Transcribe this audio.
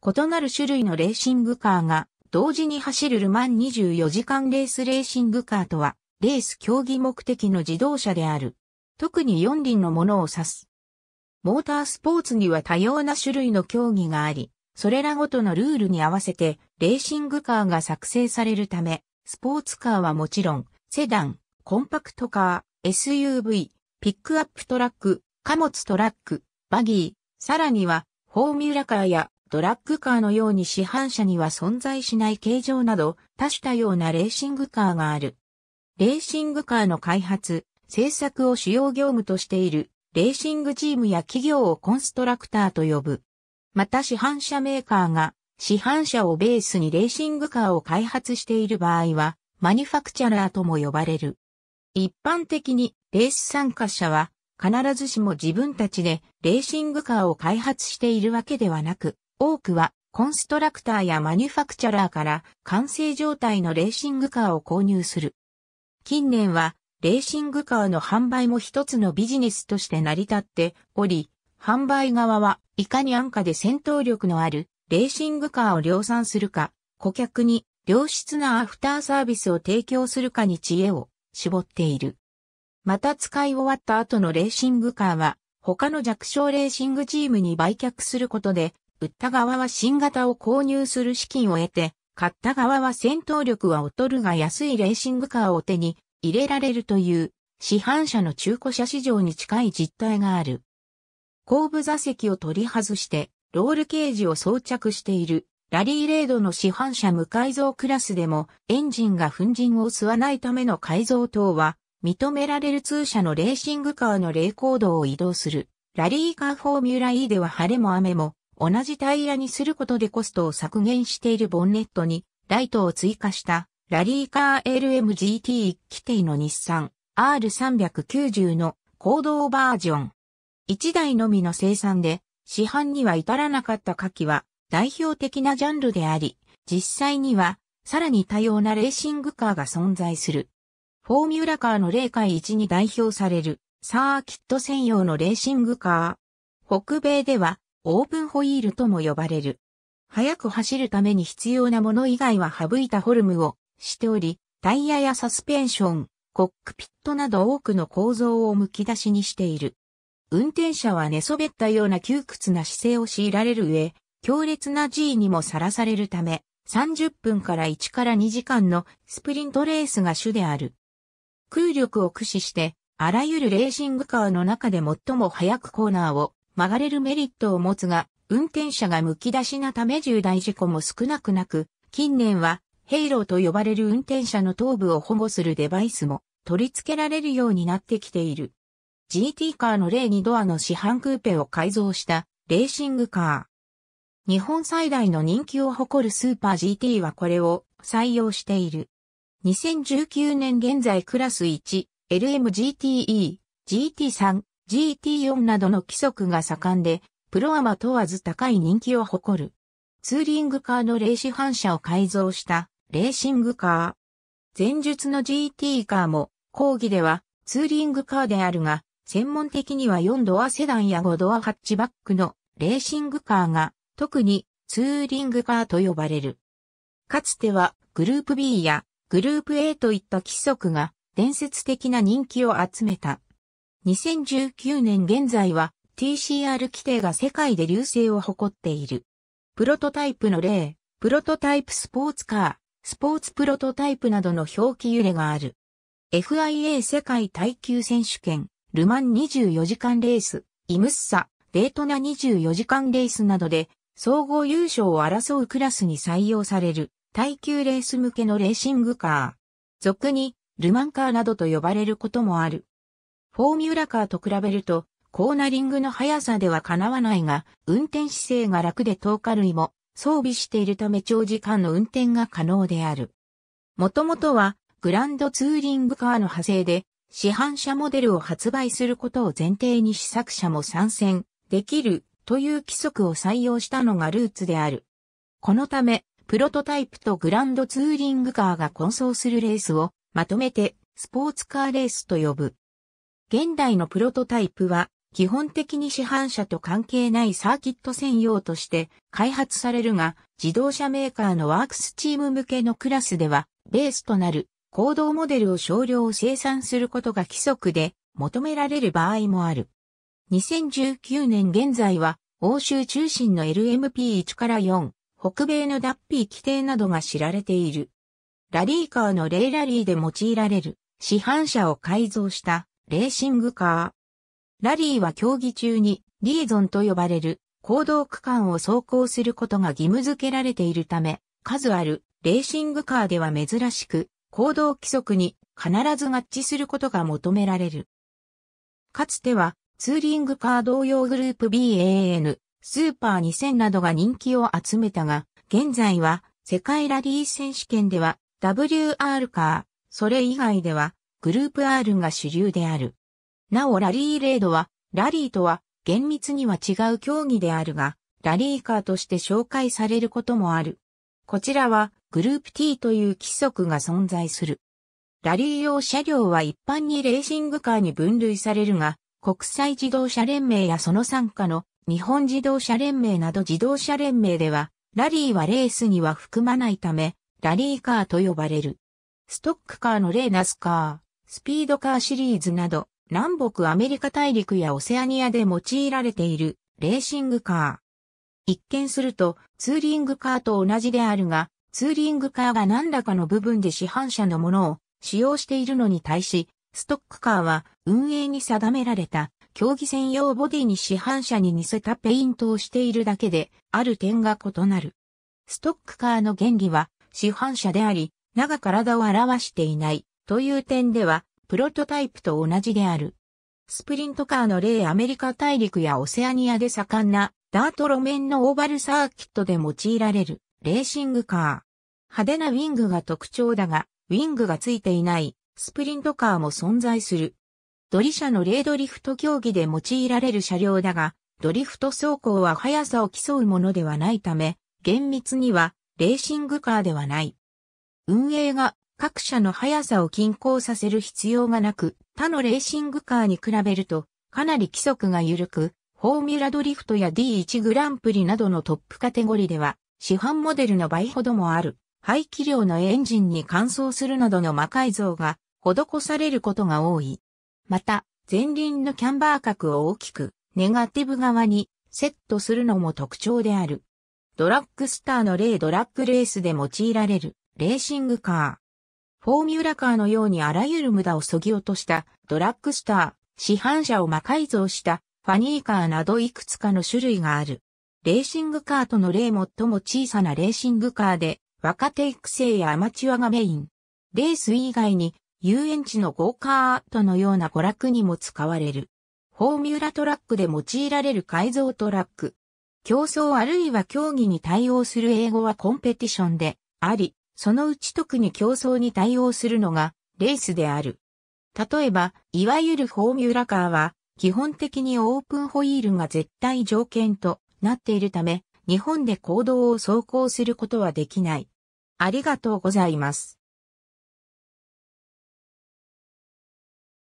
異なる種類のレーシングカーが同時に走るルマン24時間レースレーシングカーとは、レース競技目的の自動車である。特に四輪のものを指す。モータースポーツには多様な種類の競技があり、それらごとのルールに合わせて、レーシングカーが作成されるため、スポーツカーはもちろん、セダン、コンパクトカー、SUV、ピックアップトラック、貨物トラック、バギー、さらには、フォーミュラカーやドラッグカーのように市販車には存在しない形状など、多種多様なレーシングカーがある。レーシングカーの開発、製作を主要業務としている、レーシングチームや企業をコンストラクターと呼ぶ。また市販車メーカーが、市販車をベースにレーシングカーを開発している場合は、マニファクチャラーとも呼ばれる。一般的に、レース参加者は、必ずしも自分たちでレーシングカーを開発しているわけではなく、多くはコンストラクターやマニュファクチャラーから完成状態のレーシングカーを購入する。近年はレーシングカーの販売も一つのビジネスとして成り立っており、販売側はいかに安価で戦闘力のあるレーシングカーを量産するか、顧客に良質なアフターサービスを提供するかに知恵を絞っている。また使い終わった後のレーシングカーは他の弱小レーシングチームに売却することで売った側は新型を購入する資金を得て、買った側は戦闘力は劣るが安いレーシングカーを手に入れられるという市販車の中古車市場に近い実態がある。後部座席を取り外してロールケージを装着しているラリーレードの市販車無改造クラスでもエンジンが粉塵を吸わないための改造等は認められる通車のレーシングカーのレーコードを移動するラリーカーフォーミュラ E では晴れも雨も同じタイヤにすることでコストを削減しているボンネットにライトを追加したラリーカー LMGT1 規定の日産 R390 の行動バージョン。1台のみの生産で市販には至らなかったカキは代表的なジャンルであり、実際にはさらに多様なレーシングカーが存在する。フォーミュラカーの例回1に代表されるサーキット専用のレーシングカー。北米ではオープンホイールとも呼ばれる。速く走るために必要なもの以外は省いたフォルムをしており、タイヤやサスペンション、コックピットなど多くの構造をむき出しにしている。運転者は寝そべったような窮屈な姿勢を強いられる上、強烈な G にもさらされるため、30分から1から2時間のスプリントレースが主である。空力を駆使して、あらゆるレーシングカーの中で最も速くコーナーを曲がれるメリットを持つが、運転者がむき出しなため重大事故も少なくなく、近年は、ヘイローと呼ばれる運転者の頭部を保護するデバイスも取り付けられるようになってきている。GT カーの例にドアの市販クーペを改造したレーシングカー。日本最大の人気を誇るスーパー GT はこれを採用している。2019年現在クラス 1LMGTE、GT3、GT4 などの規則が盛んで、プロアマ問わず高い人気を誇る。ツーリングカーのレーシ反射を改造したレーシングカー。前述の GT カーも、講義ではツーリングカーであるが、専門的には4ドアセダンや5ドアハッチバックのレーシングカーが、特にツーリングカーと呼ばれる。かつてはグループ B やグループ A といった規則が伝説的な人気を集めた。2019年現在は TCR 規定が世界で流星を誇っている。プロトタイプの例、プロトタイプスポーツカー、スポーツプロトタイプなどの表記揺れがある。FIA 世界耐久選手権、ルマン24時間レース、イムッサ、デートナ24時間レースなどで、総合優勝を争うクラスに採用される、耐久レース向けのレーシングカー。俗に、ルマンカーなどと呼ばれることもある。フォーミュラカーと比べると、コーナリングの速さではかなわないが、運転姿勢が楽で10日類も装備しているため長時間の運転が可能である。もともとは、グランドツーリングカーの派生で、市販車モデルを発売することを前提に試作車も参戦できるという規則を採用したのがルーツである。このため、プロトタイプとグランドツーリングカーが混走するレースをまとめてスポーツカーレースと呼ぶ。現代のプロトタイプは、基本的に市販車と関係ないサーキット専用として開発されるが、自動車メーカーのワークスチーム向けのクラスでは、ベースとなる行動モデルを少量生産することが規則で求められる場合もある。2019年現在は、欧州中心の LMP1 から4、北米の脱皮規定などが知られている。ラリーカーのレイラリーで用いられる市販車を改造したレーシングカー。ラリーは競技中にリーゾンと呼ばれる行動区間を走行することが義務付けられているため、数あるレーシングカーでは珍しく、行動規則に必ず合致することが求められる。かつては、ツーリングカー同様グループ BAN、スーパー2000などが人気を集めたが、現在は世界ラリー選手権では WR カー、それ以外ではグループ R が主流である。なおラリーレードは、ラリーとは厳密には違う競技であるが、ラリーカーとして紹介されることもある。こちらはグループ T という規則が存在する。ラリー用車両は一般にレーシングカーに分類されるが、国際自動車連盟やその参加の日本自動車連盟など自動車連盟では、ラリーはレースには含まないため、ラリーカーと呼ばれる。ストックカーの例ナスカスピードカーシリーズなど、南北アメリカ大陸やオセアニアで用いられているレーシングカー。一見するとツーリングカーと同じであるが、ツーリングカーが何らかの部分で市販車のものを使用しているのに対し、ストックカーは運営に定められた競技専用ボディに市販車に似せたペイントをしているだけで、ある点が異なる。ストックカーの原理は市販車であり、長体を表していない。という点では、プロトタイプと同じである。スプリントカーの例アメリカ大陸やオセアニアで盛んなダート路面のオーバルサーキットで用いられるレーシングカー。派手なウィングが特徴だが、ウィングがついていないスプリントカーも存在する。ドリ車のレードリフト競技で用いられる車両だが、ドリフト走行は速さを競うものではないため、厳密にはレーシングカーではない。運営が各社の速さを均衡させる必要がなく、他のレーシングカーに比べると、かなり規則が緩く、フォーミュラドリフトや D1 グランプリなどのトップカテゴリーでは、市販モデルの倍ほどもある、排気量のエンジンに換装するなどの魔改造が施されることが多い。また、前輪のキャンバー角を大きく、ネガティブ側にセットするのも特徴である。ドラッグスターの例ドラッグレースで用いられるレーシングカー。フォーミュラカーのようにあらゆる無駄をそぎ落としたドラッグスター、市販車を魔改造したファニーカーなどいくつかの種類がある。レーシングカーとの例最も小さなレーシングカーで若手育成やアマチュアがメイン。レース以外に遊園地のゴーカートのような娯楽にも使われる。フォーミュラトラックで用いられる改造トラック。競争あるいは競技に対応する英語はコンペティションであり、そのうち特に競争に対応するのがレースである。例えば、いわゆるフォーミュラカーは、基本的にオープンホイールが絶対条件となっているため、日本で行動を走行することはできない。ありがとうございます。